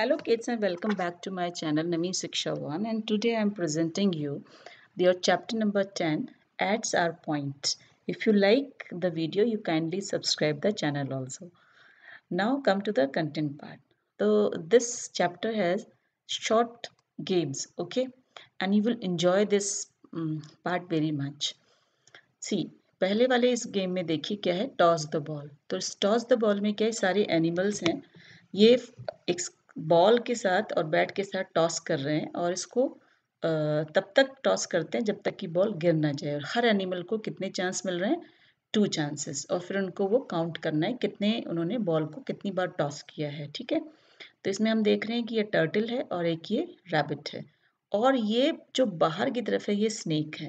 Hello kids and welcome back to my channel Nami Siksha 1 and today I am presenting you your chapter number 10 ads are point. If you like the video you kindly subscribe the channel also. Now come to the content part. So this chapter has short games okay and you will enjoy this um, part very much. See पहले वाले इस game में देखिए क्या है toss the ball तो toss the ball में क्या है सारे एनिमल्स हैं ये एक बॉल के साथ और बैट के साथ टॉस कर रहे हैं और इसको तब तक टॉस करते हैं जब तक कि बॉल गिर ना जाए और हर एनिमल को कितने चांस मिल रहे हैं टू चांसेस और फिर उनको वो काउंट करना है कितने उन्होंने बॉल को कितनी बार टॉस किया है ठीक है तो इसमें हम देख रहे हैं कि ये टर्टल है और एक ये रैबिट है और ये जो बाहर की तरफ है ये स्नेक है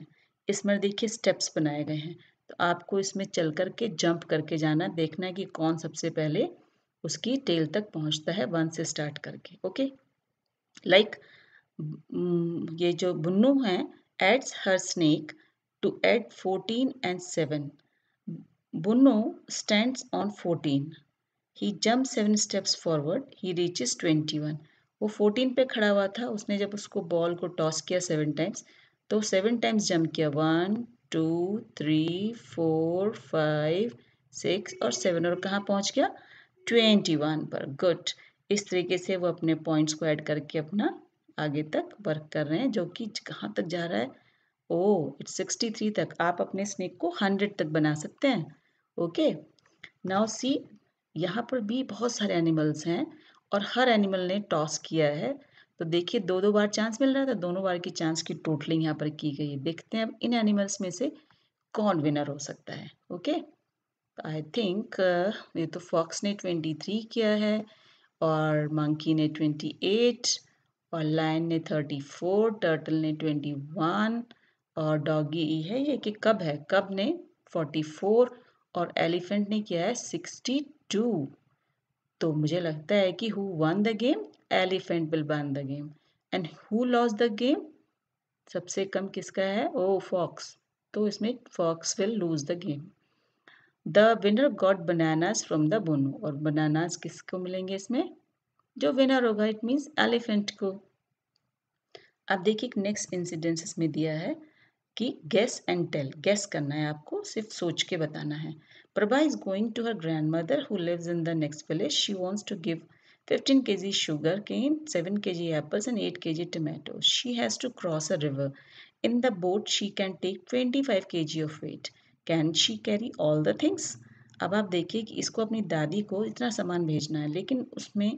इसमें देखिए स्टेप्स बनाए गए हैं तो आपको इसमें चल करके जंप करके जाना देखना है कि कौन सबसे पहले उसकी टेल तक पहुंचता है वन से स्टार्ट करके ओके लाइक like, mm, ये जो बुन्नू है adds her snake to add fourteen and seven Bunnu stands on fourteen he jump seven steps forward he reaches twenty one वो फोर्टीन पे खड़ा हुआ था उसने जब उसको बॉल को टॉस किया सेवन टाइम्स तो सेवन टाइम्स जम्प किया one two three four five six और सेवन और कहाँ पहुँच गया ट्वेंटी वन पर गुड इस तरीके से वो अपने पॉइंट्स को ऐड करके अपना आगे तक वर्क कर रहे हैं जो कि कहाँ तक जा रहा है ओ इट्स सिक्सटी थ्री तक आप अपने स्नेक को हंड्रेड तक बना सकते हैं ओके नाउ सी यहाँ पर भी बहुत सारे एनिमल्स हैं और हर एनिमल ने टॉस किया है तो देखिए दो दो बार चांस मिल रहा था दोनों बार की चांस की टोटलिंग यहाँ पर की गई है देखते हैं अब इन एनिमल्स में से कौन विनर हो सकता है okay okay? I think uh, ये तो फॉक्स ने ट्वेंटी थ्री किया है और मंकी ने ट्वेंटी एट और लाइन ने थर्टी फोर टर्टल ने ट्वेंटी वन और डॉगी ई e है ये कि कब है कब ने फोर्टी फोर और एलिफेंट ने किया है सिक्सटी टू तो मुझे लगता है कि who won the game elephant will won the game and who lost the game सबसे कम किसका है ओ oh, फॉक्स तो इसमें fox will lose the game the winner got bananas from the Bonu और बनानास किसको मिलेंगे इसमें जो विनर होगा इट मीन्स एलिफेंट को अब देखिए नेक्स्ट इंसिडेंसेस में दिया है कि गैस एंड टेल गैस करना है आपको सिर्फ सोच के बताना है Prabha is going to her grandmother who lives in the next village she wants to give 15 kg sugar cane, 7 kg apples and 8 kg tomatoes. She has to cross a river. In the boat, she can take 25 G of weight can she carry all the things अब आप देखिए कि इसको अपनी दादी को इतना सामान भेजना है लेकिन उसमें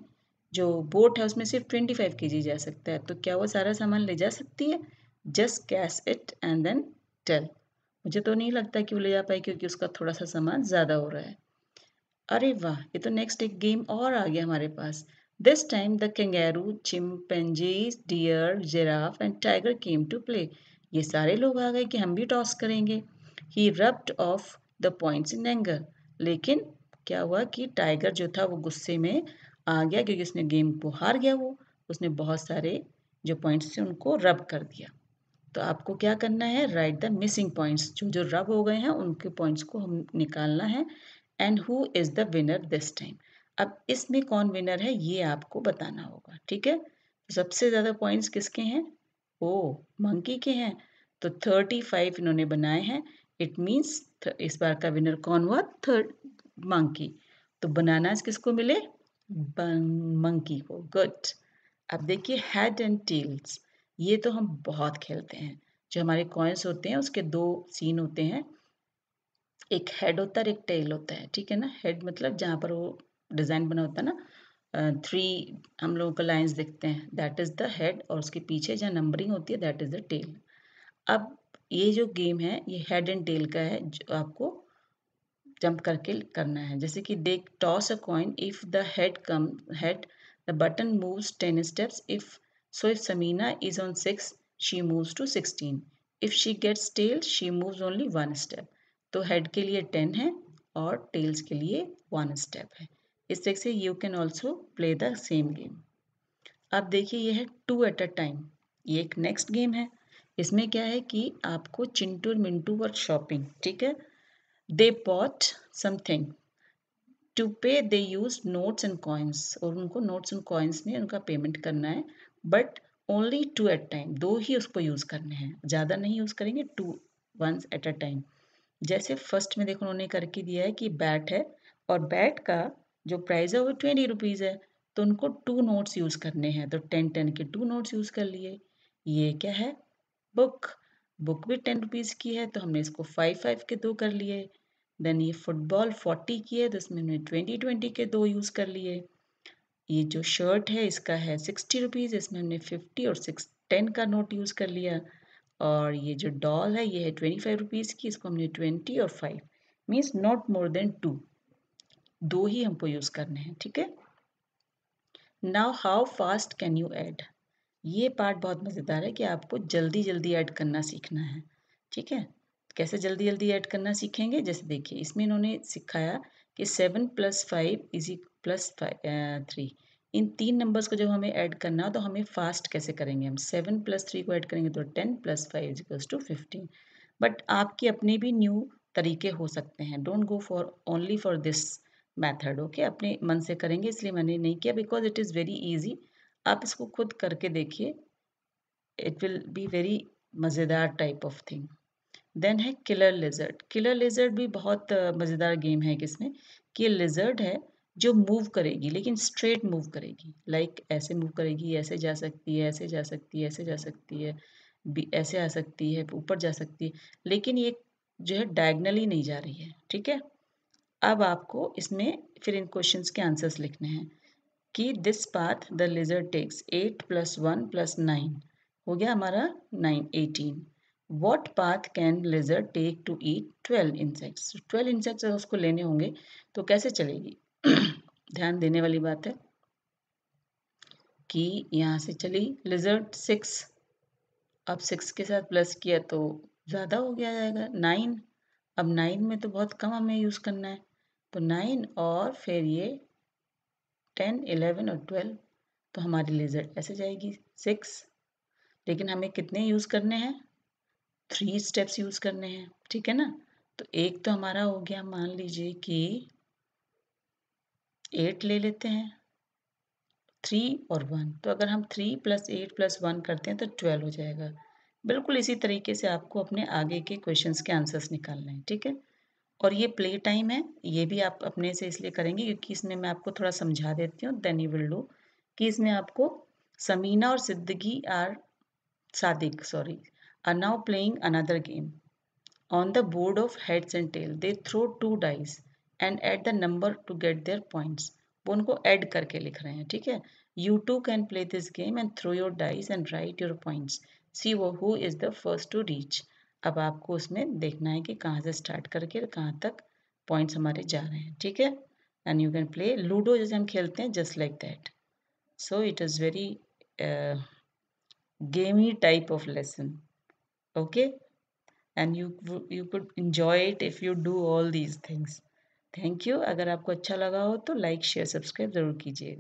जो बोट है उसमें सिर्फ ट्वेंटी फाइव के जी जा सकता है तो क्या वो सारा सामान ले जा सकती है just cash it and then tell मुझे तो नहीं लगता कि वो ले जा पाए क्योंकि उसका थोड़ा सा सामान ज़्यादा हो रहा है अरे वाह ये तो नेक्स्ट एक गेम और आ गया हमारे पास this time the kangaroo chimpanzees deer giraffe and tiger came to play ये सारे लोग आ गए कि हम भी टॉस करेंगे he rubbed off the points in anger लेकिन क्या हुआ कि टाइगर जो था वो गुस्से में आ गया क्योंकि उसने गेम को हार गया वो उसने बहुत सारे जो पॉइंट्स थे उनको रब कर दिया तो आपको क्या करना है राइट द मिसिंग पॉइंट्स जो जो रब हो गए हैं उनके पॉइंट्स को हम निकालना है and who is the winner this time अब इसमें कौन विनर है ये आपको बताना होगा ठीक है सबसे ज़्यादा पॉइंट्स किसके हैं ओ मंकी के हैं तो थर्टी फाइव इन्होंने बनाए हैं इट मीन्स इस बार का विनर कौन हुआ थर्ड मंकी तो बनाना किसको मिले मंकी को गुड अब देखिए हेड एंड टेल्स ये तो हम बहुत खेलते हैं जो हमारे कॉइन्स होते हैं उसके दो सीन होते हैं एक हेड होता है और एक टेल होता है ठीक है ना हेड मतलब जहाँ पर वो डिज़ाइन बना होता है ना थ्री हम लोगों का लाइन्स देखते हैं दैट इज़ द हेड और उसके पीछे जहाँ नंबरिंग होती है दैट इज़ द टेल अब ये जो गेम है ये हेड एंड टेल का है जो आपको जंप करके करना है जैसे कि they toss a coin if the head come head the button moves ten steps if so if Samina is on six she moves to sixteen if she gets tail she moves only one step तो head के लिए ten है और tales के लिए one step है इस तरह से you can also play the same game अब देखिए यह है टू एट अ टाइम ये एक नेक्स्ट गेम है इसमें क्या है कि आपको चिंटू मिंटू वर्क शॉपिंग ठीक है दे pot something to pay they use notes and coins और उनको नोट्स एंड कॉइन्स में उनका पेमेंट करना है but only two at time दो ही उसको यूज़ करने हैं ज़्यादा नहीं यूज़ करेंगे two once at a time जैसे फर्स्ट में देखो उन्होंने करके दिया है कि बैट है और बैट का जो प्राइस है वो ट्वेंटी रुपीज़ है तो उनको टू नोट्स यूज़ करने हैं तो टेन टेन के टू नोट्स यूज़ कर लिए ये क्या है बुक बुक भी टेन रुपीज़ की है तो हमने इसको फाइव फाइव के दो कर लिए देन ये फुटबॉल फोर्टी की है तो इसमें हमने ट्वेंटी ट्वेंटी के दो यूज़ कर लिए ये जो शर्ट है इसका है सिक्सटी रुपीज़ इसमें हमने फिफ्टी और सिक्स टेन का नोट यूज़ कर लिया और ये जो डॉल है ये है ट्वेंटी फाइव रुपीज़ की इसको हमने ट्वेंटी और five means not more than two दो ही हमको यूज़ करने हैं ठीक है now how fast can you add ये पार्ट बहुत मज़ेदार है कि आपको जल्दी जल्दी ऐड करना सीखना है ठीक है कैसे जल्दी जल्दी ऐड करना सीखेंगे जैसे देखिए इसमें इन्होंने सिखाया कि seven plus five easy plus three इन तीन नंबर्स को जब हमें ऐड करना हो तो हमें फास्ट कैसे करेंगे हम सेवन प्लस थ्री को ऐड करेंगे तो ten plus five equals to fifteen but आपके अपने भी न्यू तरीके हो सकते हैं don't go for only for this method okay अपने मन से करेंगे इसलिए मैंने नहीं किया because it is very easy आप इसको खुद करके देखिए इट विल बी वेरी मज़ेदार टाइप ऑफ थिंग देन है किलर लिजर्ड किलर लिजर्ड भी बहुत मज़ेदार गेम है किसमें कि लिजर्ड है जो मूव करेगी लेकिन स्ट्रेट मूव करेगी लाइक like, ऐसे मूव करेगी ऐसे जा सकती है ऐसे जा सकती है ऐसे जा सकती है भी ऐसे आ सकती है ऊपर जा सकती है लेकिन ये जो है डायगनली नहीं जा रही है ठीक है अब आपको इसमें फिर इन क्वेश्चंस के आंसर्स लिखने हैं कि this path the laser takes eight plus one plus nine हो गया हमारा nine eighteen what path can laser take to eat twelve insects twelve insects अगर उसको लेने होंगे तो कैसे चलेगी ध्यान देने वाली बात है कि यहाँ से चली लेजर सिक्स अब सिक्स के साथ प्लस किया तो ज़्यादा हो गया जाएगा नाइन अब नाइन में तो बहुत कम हमें यूज़ करना है तो नाइन और फिर ये टेन एलेवन और ट्वेल्व तो हमारी लेज़र ऐसे जाएगी सिक्स लेकिन हमें कितने यूज़ करने हैं थ्री स्टेप्स यूज़ करने हैं ठीक है ना तो एक तो हमारा हो गया मान लीजिए कि एट ले लेते हैं थ्री और वन तो अगर हम three plus eight plus one करते हैं तो ट्वेल्व हो जाएगा बिल्कुल इसी तरीके से आपको अपने आगे के क्वेश्चंस के आंसर्स निकालने हैं ठीक है और ये प्ले टाइम है ये भी आप अपने से इसलिए करेंगे क्योंकि इसमें मैं आपको थोड़ा समझा देती हूँ देन यू विल डू कि इसमें आपको समीना और Siddiqui are Sadiq sorry are now playing another game on the board of heads and tail they throw two dice and add the number to get their points वो उनको ऐड करके लिख रहे हैं ठीक है you too can play this game and throw your dice and write your points see वो who is the first to reach अब आपको उसमें देखना है कि कहाँ से स्टार्ट करके कहाँ तक पॉइंट्स हमारे जा रहे हैं ठीक है and you can play ludo जैसे हम खेलते हैं just like that so it is very gamey type of lesson okay and you you could enjoy it if you do all these things thank you अगर आपको अच्छा लगा हो तो लाइक शेयर सब्सक्राइब ज़रूर कीजिएगा